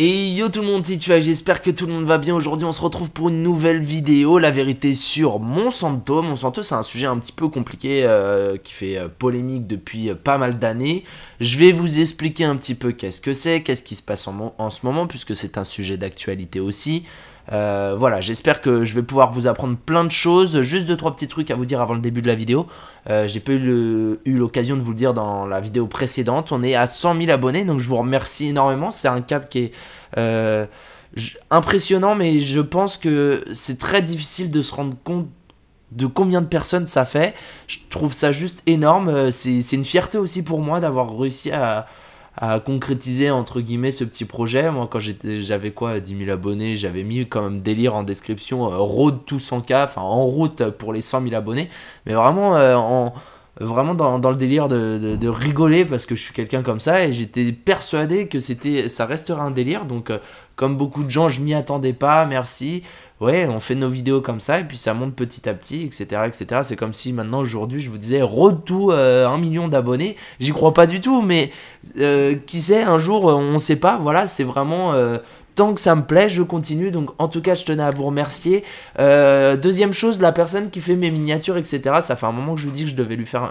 Et yo tout le monde, si tu as, j'espère que tout le monde va bien. Aujourd'hui, on se retrouve pour une nouvelle vidéo, la vérité sur Monsanto. Monsanto, c'est un sujet un petit peu compliqué euh, qui fait euh, polémique depuis euh, pas mal d'années. Je vais vous expliquer un petit peu qu'est-ce que c'est, qu'est-ce qui se passe en ce moment, puisque c'est un sujet d'actualité aussi. Euh, voilà, j'espère que je vais pouvoir vous apprendre plein de choses. Juste deux, trois petits trucs à vous dire avant le début de la vidéo. Euh, j'ai pas eu l'occasion de vous le dire dans la vidéo précédente. On est à 100 000 abonnés, donc je vous remercie énormément. C'est un cap qui est... Euh, impressionnant, mais je pense que c'est très difficile de se rendre compte de combien de personnes ça fait. Je trouve ça juste énorme. C'est une fierté aussi pour moi d'avoir réussi à, à concrétiser entre guillemets ce petit projet. Moi, quand j'étais, j'avais quoi, 10 000 abonnés, j'avais mis comme délire en description euh, road to 100K, enfin en route pour les 100 000 abonnés, mais vraiment euh, en vraiment dans, le délire de, de, rigoler parce que je suis quelqu'un comme ça et j'étais persuadé que c'était ça restera un délire. Donc, euh, comme beaucoup de gens, je m'y attendais pas, merci. Ouais, on fait nos vidéos comme ça et puis ça monte petit à petit, etc. etc. C'est comme si maintenant, aujourd'hui, je vous disais, retour euh, un million d'abonnés. J'y crois pas du tout, mais euh, qui sait, un jour, on sait pas. Voilà, c'est vraiment tant que ça me plaît, je continue. Donc en tout cas, je tenais à vous remercier. Euh, deuxième chose, la personne qui fait mes miniatures, etc. Ça fait un moment que je vous dis que je devais lui faire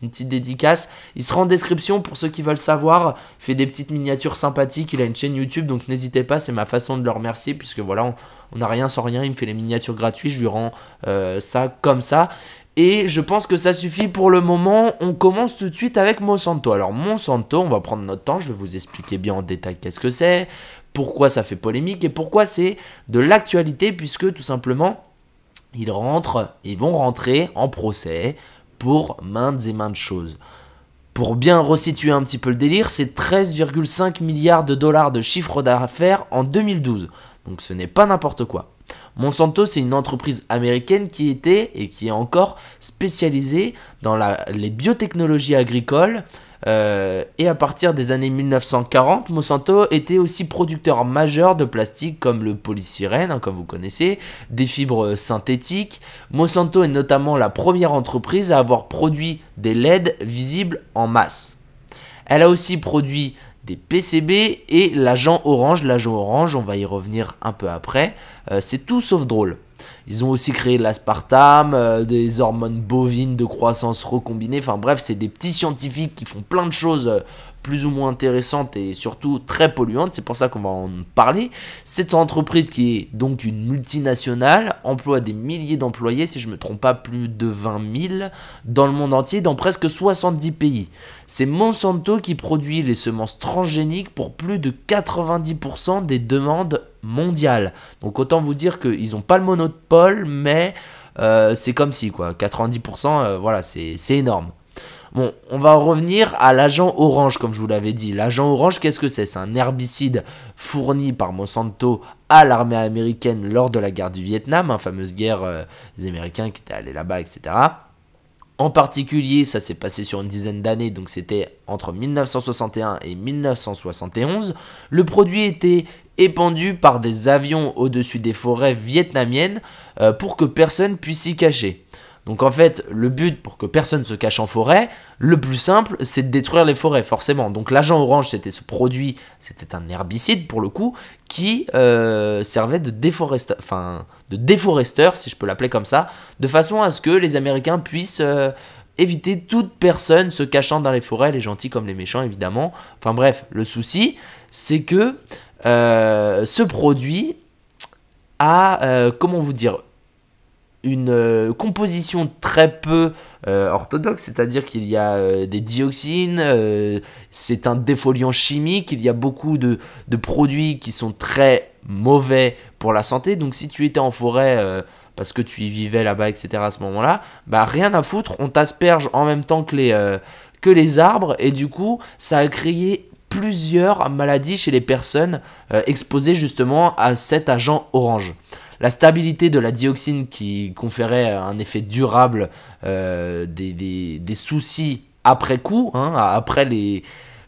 une petite dédicace. Il sera en description pour ceux qui veulent savoir. Il fait des petites miniatures sympathiques. Il a une chaîne YouTube, donc n'hésitez pas. C'est ma façon de le remercier puisque voilà, on n'a rien sans rien. Il me fait les miniatures gratuites. Je lui rends euh, ça comme ça. Et je pense que ça suffit pour le moment. On commence tout de suite avec Monsanto. Alors Monsanto, on va prendre notre temps. Je vais vous expliquer bien en détail qu'est-ce que c'est pourquoi ça fait polémique et pourquoi c'est de l'actualité puisque tout simplement ils rentrent, ils vont rentrer en procès pour maintes et maintes choses. Pour bien resituer un petit peu le délire, c'est 13,5 milliards de dollars de chiffre d'affaires en 2012. Donc ce n'est pas n'importe quoi. Monsanto, c'est une entreprise américaine qui était et qui est encore spécialisée dans les biotechnologies agricoles, euh, et à partir des années 1940, Monsanto était aussi producteur majeur de plastiques comme le polystyrène, hein, comme vous connaissez, des fibres synthétiques. Monsanto est notamment la première entreprise à avoir produit des LED visibles en masse. Elle a aussi produit des PCB et l'agent orange. L'agent orange, on va y revenir un peu après. Euh, c'est tout sauf drôle. Ils ont aussi créé de l'aspartame, euh, des hormones bovines de croissance recombinées. Enfin bref, c'est des petits scientifiques qui font plein de choses euh, plus ou moins intéressante et surtout très polluante, c'est pour ça qu'on va en parler. Cette entreprise qui est donc une multinationale emploie des milliers d'employés, si je ne me trompe pas, plus de 20 000 dans le monde entier, dans presque 70 pays. C'est Monsanto qui produit les semences transgéniques pour plus de 90% des demandes mondiales. Donc autant vous dire qu'ils n'ont pas le monopole, mais euh, c'est comme si quoi, 90%, euh, voilà, c'est énorme. Bon, on va revenir à l'agent orange, comme je vous l'avais dit. L'agent orange, qu'est-ce que c'est C'est un herbicide fourni par Monsanto à l'armée américaine lors de la guerre du Vietnam, la hein, fameuse guerre euh, des Américains qui était allés là-bas, etc. En particulier, ça s'est passé sur une dizaine d'années, donc c'était entre 1961 et 1971. Le produit était épandu par des avions au-dessus des forêts vietnamiennes euh, pour que personne puisse s'y cacher. Donc en fait, le but pour que personne se cache en forêt, le plus simple, c'est de détruire les forêts, forcément. Donc l'agent orange, c'était ce produit, c'était un herbicide pour le coup, qui euh, servait de, déforesteur, enfin, de déforesteur, si je peux l'appeler comme ça, de façon à ce que les Américains puissent... Euh, éviter toute personne se cachant dans les forêts, les gentils comme les méchants évidemment. Enfin bref, le souci, c'est que euh, ce produit a, comment vous dire, une euh, composition très peu euh, orthodoxe, c'est-à-dire qu'il y a euh, des dioxines, c'est un défoliant chimique, il y a beaucoup de, produits qui sont très mauvais pour la santé. Donc si tu étais en forêt parce que tu y vivais là-bas, etc. à ce moment-là, bah rien à foutre, on t'asperge en même temps que les, que les arbres, et du coup ça a créé plusieurs maladies chez les personnes exposées justement à cet agent orange. La stabilité de la dioxine qui conférait un effet durable euh, des, soucis après coup, hein, après les...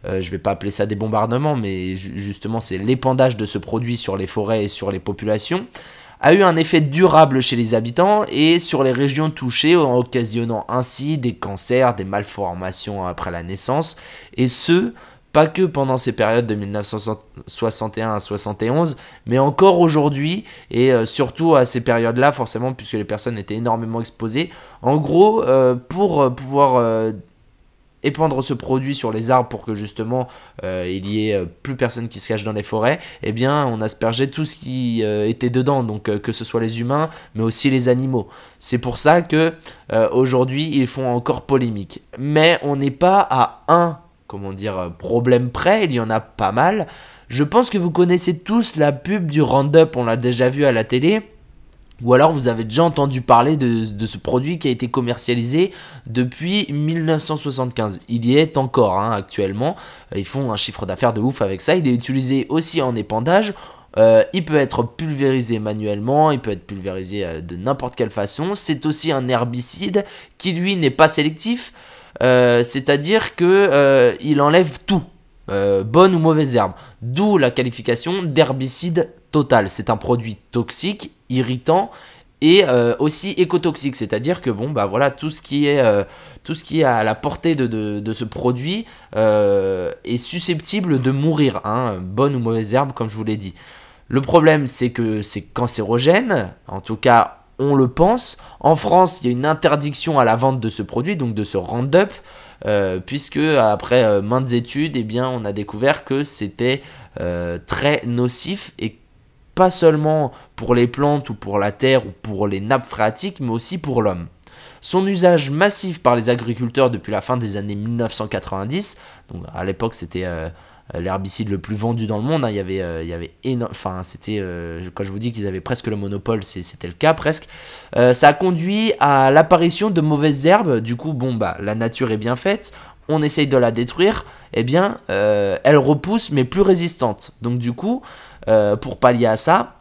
Euh, je vais pas appeler ça des bombardements, mais justement c'est l'épandage de ce produit sur les forêts et sur les populations a eu un effet durable chez les habitants et sur les régions touchées, en occasionnant ainsi des cancers, des malformations après la naissance, et ce, pas que pendant ces périodes de 1961 à 71, mais encore aujourd'hui, et euh, surtout à ces périodes-là, forcément, puisque les personnes étaient énormément exposées. En gros, euh, pour euh, pouvoir épandre ce produit sur les arbres pour que justement il y ait plus personne qui se cache dans les forêts, eh bien on aspergeait tout ce qui était dedans, donc que ce soit les humains, mais aussi les animaux. C'est pour ça que aujourd'hui ils font encore polémique. Mais on n'est pas à 1% comment dire, euh, problème près, il y en a pas mal. Je pense que vous connaissez tous la pub du Roundup, on l'a déjà vu à la télé. Ou alors vous avez déjà entendu parler de, ce produit qui a été commercialisé depuis 1975. Il y est encore hein, actuellement. Euh, ils font un chiffre d'affaires de ouf avec ça. Il est utilisé aussi en épandage. Euh, il peut être pulvérisé manuellement, il peut être pulvérisé de n'importe quelle façon. C'est aussi un herbicide qui lui n'est pas sélectif. Euh, c'est-à-dire que euh, il enlève tout, euh, bonne ou mauvaise herbe. D'où la qualification d'herbicide total. C'est un produit toxique, irritant et aussi écotoxique, c'est-à-dire que bon bah voilà tout ce qui est tout ce qui à la portée de, ce produit est susceptible de mourir, hein, bonne ou mauvaise herbe comme je vous l'ai dit. Le problème c'est que c'est cancérogène, en tout cas on le pense. En France, il y a une interdiction à la vente de ce produit, donc de ce Roundup, euh, puisque après euh, maintes études, eh bien, on a découvert que c'était euh, très nocif et pas seulement pour les plantes ou pour la terre ou pour les nappes phréatiques, mais aussi pour l'homme. Son usage massif par les agriculteurs depuis la fin des années 1990, donc à l'époque c'était euh, l'herbicide le plus vendu dans le monde. Hein. Il y avait, euh, il y avait Enfin, c'était. Euh, quand je vous dis qu'ils avaient presque le monopole, c'était le cas presque. ça a conduit à l'apparition de mauvaises herbes. Du coup, bon, bah, la nature est bien faite. On essaye de la détruire. Eh bien, elle repousse, mais plus résistante. Donc, du coup, pour pallier à ça.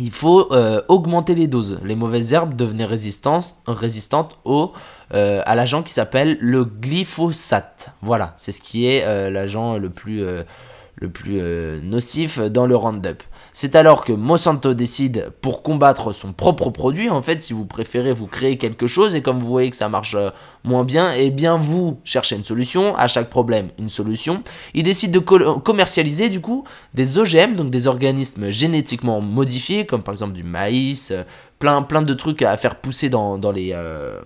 Il faut augmenter les doses. Les mauvaises herbes devenaient résistantes aux euh, à l'agent qui s'appelle le glyphosate. Voilà, c'est ce qui est euh, l'agent le plus, euh, le plus nocif dans le Roundup. C'est alors que Monsanto décide pour combattre son propre produit, en fait, si vous préférez, vous créer quelque chose et comme vous voyez que ça marche moins bien, et eh bien vous cherchez une solution, à chaque problème une solution. Il décide de commercialiser du coup des OGM, donc des organismes génétiquement modifiés, comme par exemple du maïs, plein, plein de trucs à faire pousser dans, dans les... Euh,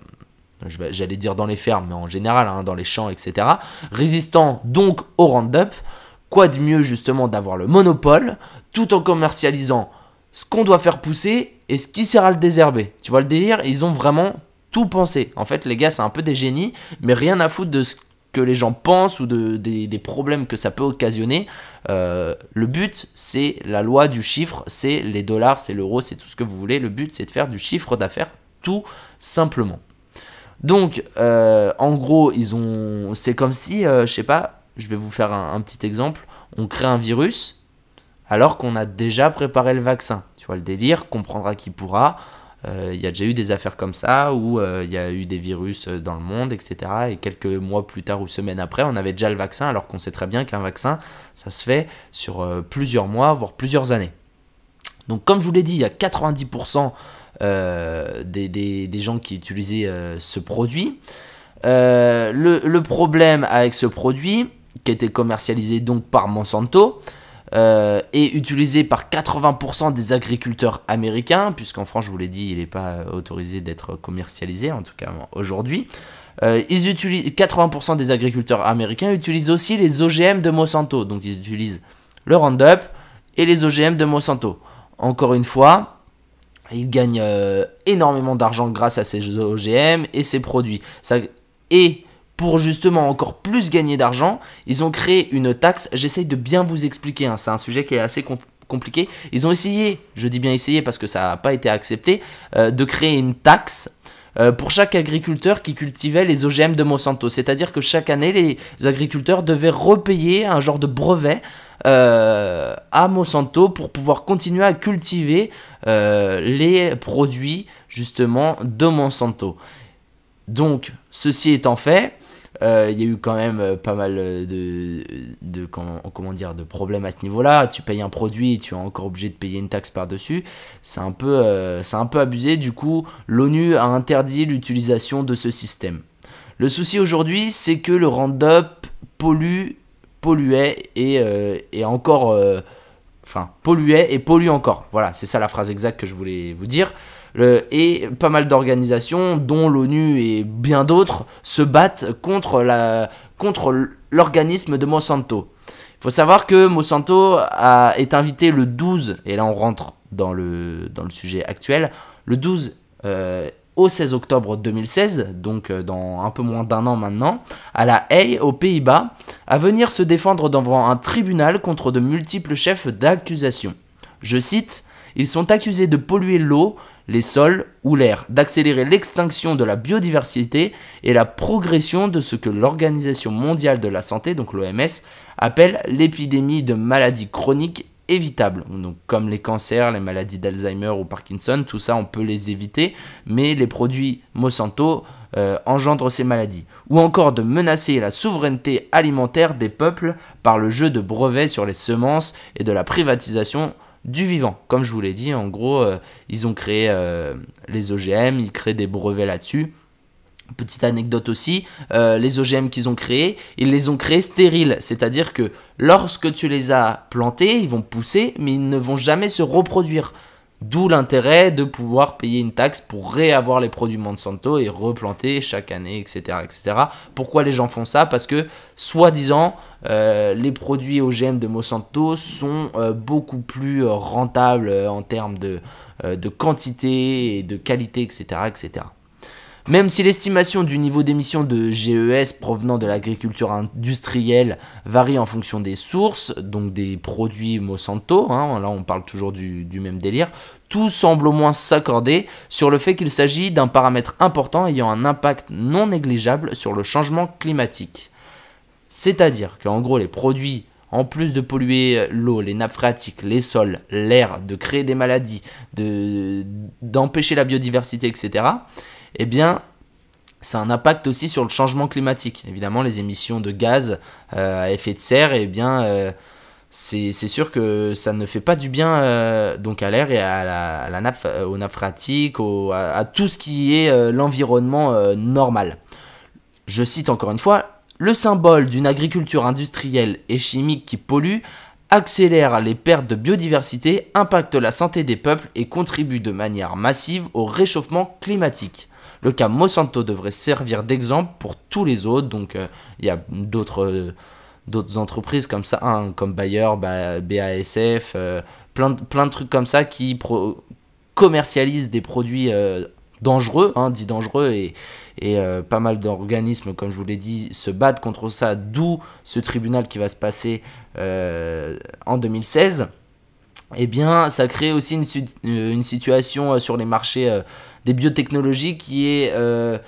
j'allais dire dans les fermes, mais en général, hein, dans les champs, etc. Résistant donc au Roundup, quoi de mieux justement d'avoir le monopole tout en commercialisant ce qu'on doit faire pousser et ce qui sert à le désherber. Tu vois le délire Ils ont vraiment tout pensé. En fait, les gars, c'est un peu des génies, mais rien à foutre de ce que les gens pensent ou des, problèmes que ça peut occasionner. Euh, le but, c'est la loi du chiffre, c'est les dollars, c'est l'euro, c'est tout ce que vous voulez. Le but, c'est de faire du chiffre d'affaires tout simplement. Donc, euh, en gros, ils ont. C'est comme si, je euh, je sais pas, je vais vous faire un, petit exemple. On crée un virus alors qu'on a déjà préparé le vaccin. Tu vois le délire, comprendra qui pourra. Il euh, y a déjà eu des affaires comme ça où il y a eu des virus dans le monde, etc. Et quelques mois plus tard ou semaines après, on avait déjà le vaccin alors qu'on sait très bien qu'un vaccin, ça se fait sur plusieurs mois, voire plusieurs années. Donc, comme je vous l'ai dit, il y a 90% euh, des, gens qui utilisaient euh, ce produit. Euh, le, problème avec ce produit, qui était commercialisé donc par Monsanto, est utilisé par 80% des agriculteurs américains, puisqu'en France, je vous l'ai dit, il n'est pas autorisé d'être commercialisé, en tout cas aujourd'hui. utilisent 80% des agriculteurs américains utilisent aussi les OGM de Monsanto, donc ils utilisent le Roundup et les OGM de Monsanto. Encore une fois, ils gagnent euh, énormément d'argent grâce à ces OGM et ces produits. Ça, et pour justement encore plus gagner d'argent, ils ont créé une taxe. J'essaye de bien vous expliquer, hein. c'est un sujet qui est assez compliqué. Ils ont essayé, je dis bien essayé parce que ça n'a pas été accepté, euh, de créer une taxe euh, pour chaque agriculteur qui cultivait les OGM de Monsanto. C'est-à-dire que chaque année, les agriculteurs devaient repayer un genre de brevet euh, à Monsanto pour pouvoir continuer à cultiver euh, les produits justement de Monsanto. Donc, ceci étant fait, euh, il y a eu quand même euh, pas mal euh, de, comment, dire de problèmes à ce niveau-là. Tu payes un produit, tu es encore obligé de payer une taxe par-dessus. C'est un peu abusé. Du coup, l'ONU a interdit l'utilisation de ce système. Le souci aujourd'hui, c'est que le Roundup pollue, polluait et, encore. enfin, polluait et pollue encore. Voilà, c'est ça la phrase exacte que je voulais vous dire et pas mal d'organisations, dont l'ONU et bien d'autres, se battent contre l'organisme de Monsanto. Il faut savoir que Monsanto est invité le 12, et là on rentre dans le, sujet actuel, le 12 euh, au 16 octobre 2016, donc euh, dans un peu moins d'un an maintenant, à La Haye, aux Pays-Bas, à venir se défendre devant un tribunal contre de multiples chefs d'accusation. Je cite ils sont accusés de polluer l'eau, les sols ou l'air, d'accélérer l'extinction de la biodiversité et la progression de ce que l'Organisation mondiale de la santé, donc l'OMS, appelle l'épidémie de maladies chroniques évitables. Donc, comme les cancers, les maladies d'Alzheimer ou Parkinson, tout ça on peut les éviter, mais les produits Monsanto euh, engendrent ces maladies. Ou encore de menacer la souveraineté alimentaire des peuples par le jeu de brevets sur les semences et de la privatisation du vivant. Comme je vous l'ai dit, en gros, euh, ils ont créé euh, les OGM, ils créent des brevets là-dessus. Petite anecdote aussi, euh, les OGM qu'ils ont créés, ils les ont créés stériles, c'est-à-dire que lorsque tu les as plantés, ils vont pousser, mais ils ne vont jamais se reproduire. D'où l'intérêt de pouvoir payer une taxe pour réavoir les produits Monsanto et replanter chaque année, etc. etc. Pourquoi les gens font ça Parce que, soi-disant, euh, les produits OGM de Monsanto sont euh, beaucoup plus euh, rentables en termes de, de quantité et de qualité, etc. etc. Même si l'estimation du niveau d'émission de GES provenant de l'agriculture industrielle varie en fonction des sources, donc des produits Monsanto, hein, là on parle toujours du, même délire, tout semble au moins s'accorder sur le fait qu'il s'agit d'un paramètre important ayant un impact non négligeable sur le changement climatique. C'est-à-dire qu'en gros les produits en plus de polluer l'eau, les nappes phréatiques, les sols, l'air, de créer des maladies, d'empêcher la biodiversité, etc., eh bien, ça a un impact aussi sur le changement climatique. Évidemment, les émissions de gaz euh, à effet de serre, eh bien, euh, c'est sûr que ça ne fait pas du bien euh, donc à l'air et à la, nappe, aux nappes à, tout ce qui est l'environnement normal. Je cite encore une fois, le symbole d'une agriculture industrielle et chimique qui pollue accélère les pertes de biodiversité, impacte la santé des peuples et contribue de manière massive au réchauffement climatique. Le cas Monsanto devrait servir d'exemple pour tous les autres, donc euh, il y a d'autres euh, entreprises comme ça, hein, comme Bayer, BASF, euh, plein, de, trucs comme ça qui commercialisent des produits dangereux, hein, dit dangereux, et, pas mal d'organismes, comme je vous l'ai dit, se battent contre ça, d'où ce tribunal qui va se passer en 2016. Eh bien, ça crée aussi une, une situation sur les marchés des biotechnologies qui est euh,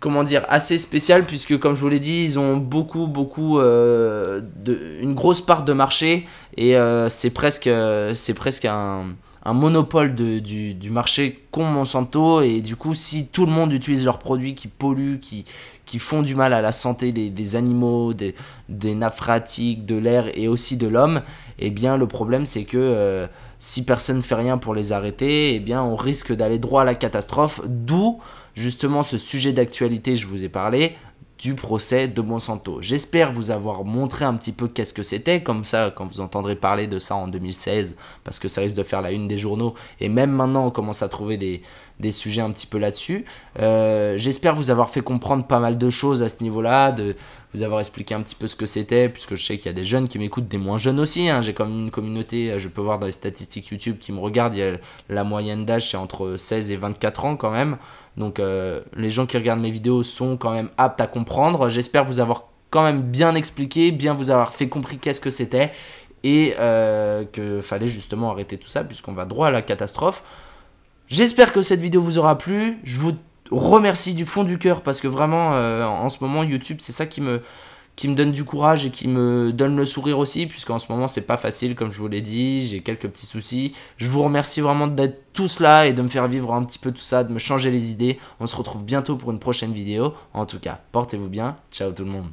comment dire, assez spécial puisque comme je vous l'ai dit, ils ont beaucoup, beaucoup, euh, de, une grosse part de marché et euh, c'est presque, c'est presque un, monopole du, marché qu'ont Monsanto et du coup, si tout le monde utilise leurs produits qui polluent, qui, qui font du mal à la santé des, animaux, des, des de l'air et aussi de l'homme, et eh bien le problème c'est que si personne ne fait rien pour les arrêter, eh bien on risque d'aller droit à la catastrophe, d'où justement ce sujet d'actualité, je vous ai parlé, du procès de Monsanto. J'espère vous avoir montré un petit peu qu'est-ce que c'était, comme ça quand vous entendrez parler de ça en 2016, parce que ça risque de faire la une des journaux, et même maintenant on commence à trouver des, sujets un petit peu là-dessus. Euh, j'espère vous avoir fait comprendre pas mal de choses à ce niveau-là, de vous avoir expliqué un petit peu ce que c'était, puisque je sais qu'il y a des jeunes qui m'écoutent, des moins jeunes aussi, hein. j'ai j'ai même une communauté, euh, je peux voir dans les statistiques YouTube qui me regardent, la moyenne d'âge c'est entre 16 et 24 ans quand même. Donc euh, les gens qui regardent mes vidéos sont quand même aptes à comprendre. J'espère vous avoir quand même bien expliqué, bien vous avoir fait compris qu'est-ce que c'était et qu'il euh, que fallait justement arrêter tout ça puisqu'on va droit à la catastrophe. J'espère que cette vidéo vous aura plu. Je vous remercie du fond du cœur parce que vraiment euh, en ce moment YouTube c'est ça qui me qui me donne du courage et qui me donne le sourire aussi, puisqu'en ce moment c'est pas facile, comme je vous l'ai dit, j'ai quelques petits soucis. Je vous remercie vraiment d'être tous là et de me faire vivre un petit peu tout ça, de me changer les idées. On se retrouve bientôt pour une prochaine vidéo. En tout cas, portez-vous bien, ciao tout le monde.